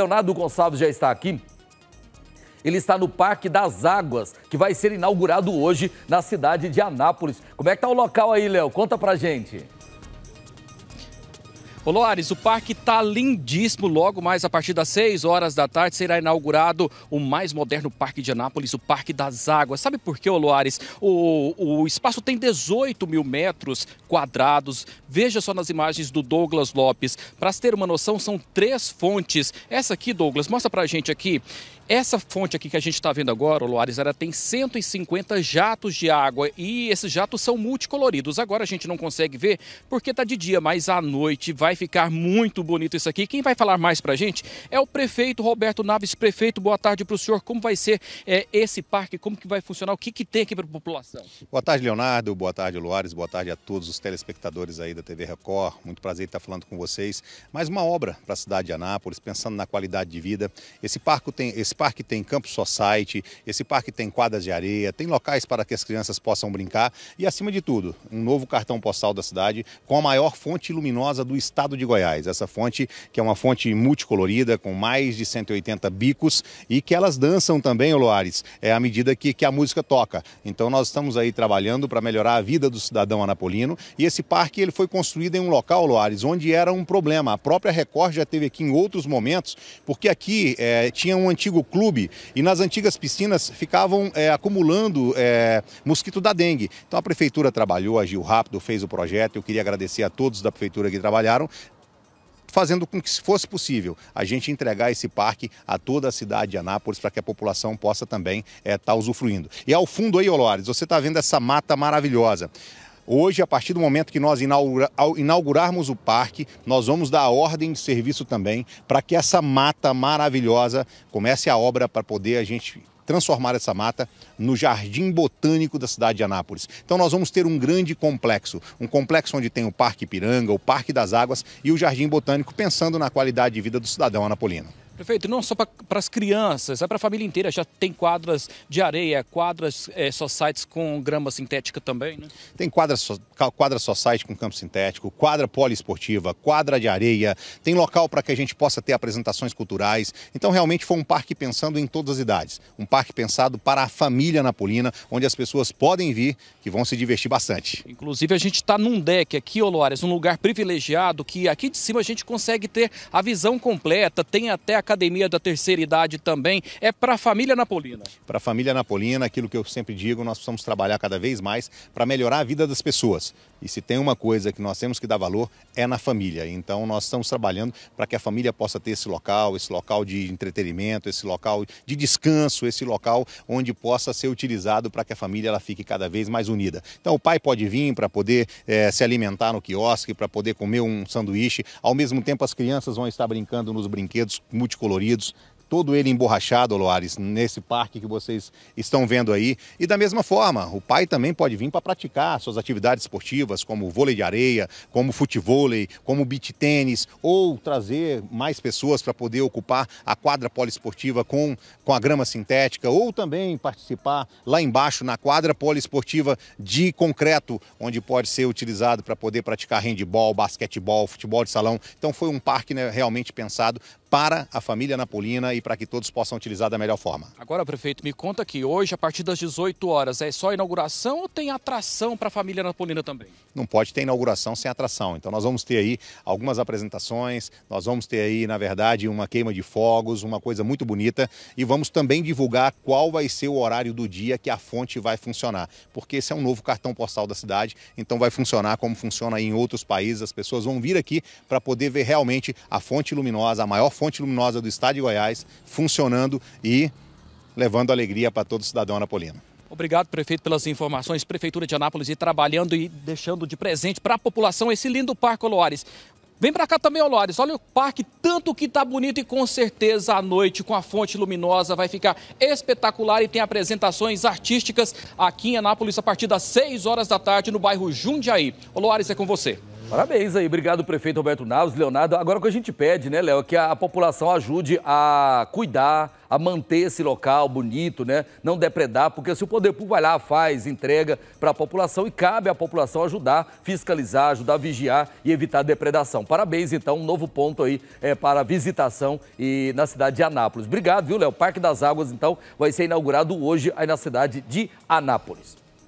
Leonardo Gonçalves já está aqui. Ele está no Parque das Águas, que vai ser inaugurado hoje na cidade de Anápolis. Como é que está o local aí, Léo? Conta pra gente. Ô Loares, o parque está lindíssimo. Logo mais a partir das 6 horas da tarde será inaugurado o mais moderno parque de Anápolis, o Parque das Águas. Sabe por quê, ô Loares? O, o espaço tem 18 mil metros quadrados. Veja só nas imagens do Douglas Lopes. Para se ter uma noção, são três fontes. Essa aqui, Douglas, mostra para a gente aqui. Essa fonte aqui que a gente está vendo agora, o Loares, ela tem 150 jatos de água e esses jatos são multicoloridos. Agora a gente não consegue ver porque está de dia, mas à noite vai Vai ficar muito bonito isso aqui. Quem vai falar mais para a gente é o prefeito Roberto Naves. Prefeito, boa tarde para o senhor. Como vai ser é, esse parque? Como que vai funcionar? O que, que tem aqui para a população? Boa tarde, Leonardo. Boa tarde, Luares. Boa tarde a todos os telespectadores aí da TV Record. Muito prazer estar falando com vocês. Mais uma obra para a cidade de Anápolis, pensando na qualidade de vida. Esse parque tem, esse parque tem campo society, esse parque tem quadras de areia, tem locais para que as crianças possam brincar e, acima de tudo, um novo cartão postal da cidade com a maior fonte luminosa do estado estado de Goiás. Essa fonte, que é uma fonte multicolorida, com mais de 180 bicos, e que elas dançam também, Oloares, é, à medida que, que a música toca. Então nós estamos aí trabalhando para melhorar a vida do cidadão anapolino. E esse parque ele foi construído em um local, Loares, onde era um problema. A própria Record já teve aqui em outros momentos, porque aqui é, tinha um antigo clube e nas antigas piscinas ficavam é, acumulando é, mosquito da dengue. Então a prefeitura trabalhou, agiu rápido, fez o projeto. Eu queria agradecer a todos da prefeitura que trabalharam fazendo com que, se fosse possível, a gente entregar esse parque a toda a cidade de Anápolis para que a população possa também estar eh, é, tá usufruindo. E ao fundo aí, Olores, você está vendo essa mata maravilhosa. Hoje, a partir do momento que nós inaugura, inaugurarmos o parque, nós vamos dar ordem de serviço também para que essa mata maravilhosa comece a obra para poder a gente transformar essa mata no Jardim Botânico da cidade de Anápolis. Então nós vamos ter um grande complexo, um complexo onde tem o Parque Piranga, o Parque das Águas e o Jardim Botânico, pensando na qualidade de vida do cidadão anapolino. Prefeito, não só para as crianças, é para a família inteira. Já tem quadras de areia, quadras é, só sites com grama sintética também, né? Tem quadra, so, quadra só site com campo sintético, quadra poliesportiva, quadra de areia, tem local para que a gente possa ter apresentações culturais. Então, realmente foi um parque pensando em todas as idades. Um parque pensado para a família napolina, onde as pessoas podem vir, que vão se divertir bastante. Inclusive, a gente está num deck aqui, Oloares, um lugar privilegiado, que aqui de cima a gente consegue ter a visão completa, tem até a academia da terceira idade também. É para a família napolina. Para a família napolina, aquilo que eu sempre digo, nós precisamos trabalhar cada vez mais para melhorar a vida das pessoas. E se tem uma coisa que nós temos que dar valor é na família. Então nós estamos trabalhando para que a família possa ter esse local, esse local de entretenimento, esse local de descanso, esse local onde possa ser utilizado para que a família ela fique cada vez mais unida. Então o pai pode vir para poder é, se alimentar no quiosque, para poder comer um sanduíche. Ao mesmo tempo as crianças vão estar brincando nos brinquedos multiculturais coloridos todo ele emborrachado, Loares, nesse parque que vocês estão vendo aí. E da mesma forma, o pai também pode vir para praticar suas atividades esportivas, como vôlei de areia, como futevôlei, como beach tênis, ou trazer mais pessoas para poder ocupar a quadra poliesportiva com, com a grama sintética, ou também participar lá embaixo na quadra poliesportiva de concreto, onde pode ser utilizado para poder praticar handball, basquetebol, futebol de salão. Então foi um parque né, realmente pensado para a família napolina e para que todos possam utilizar da melhor forma. Agora, prefeito, me conta que hoje, a partir das 18 horas, é só inauguração ou tem atração para a família napolina também? Não pode ter inauguração sem atração. Então, nós vamos ter aí algumas apresentações, nós vamos ter aí, na verdade, uma queima de fogos, uma coisa muito bonita e vamos também divulgar qual vai ser o horário do dia que a fonte vai funcionar, porque esse é um novo cartão postal da cidade, então vai funcionar como funciona em outros países. As pessoas vão vir aqui para poder ver realmente a fonte luminosa, a maior fonte luminosa do estado de Goiás, funcionando e levando alegria para todo cidadão anapolino. Obrigado, prefeito, pelas informações. Prefeitura de Anápolis e trabalhando e deixando de presente para a população esse lindo Parque Oloares. Vem para cá também, Olores. Olha o parque, tanto que tá bonito e com certeza à noite, com a fonte luminosa, vai ficar espetacular e tem apresentações artísticas aqui em Anápolis a partir das 6 horas da tarde no bairro Jundiaí. Olores, é com você. Parabéns aí, obrigado prefeito Roberto Naves, Leonardo. Agora o que a gente pede, né, Léo, é que a população ajude a cuidar, a manter esse local bonito, né? Não depredar, porque se o poder público vai lá, faz, entrega para a população e cabe à população ajudar, fiscalizar, ajudar a vigiar e evitar depredação. Parabéns, então, um novo ponto aí é, para visitação e na cidade de Anápolis. Obrigado, viu, Léo? Parque das Águas, então, vai ser inaugurado hoje aí na cidade de Anápolis.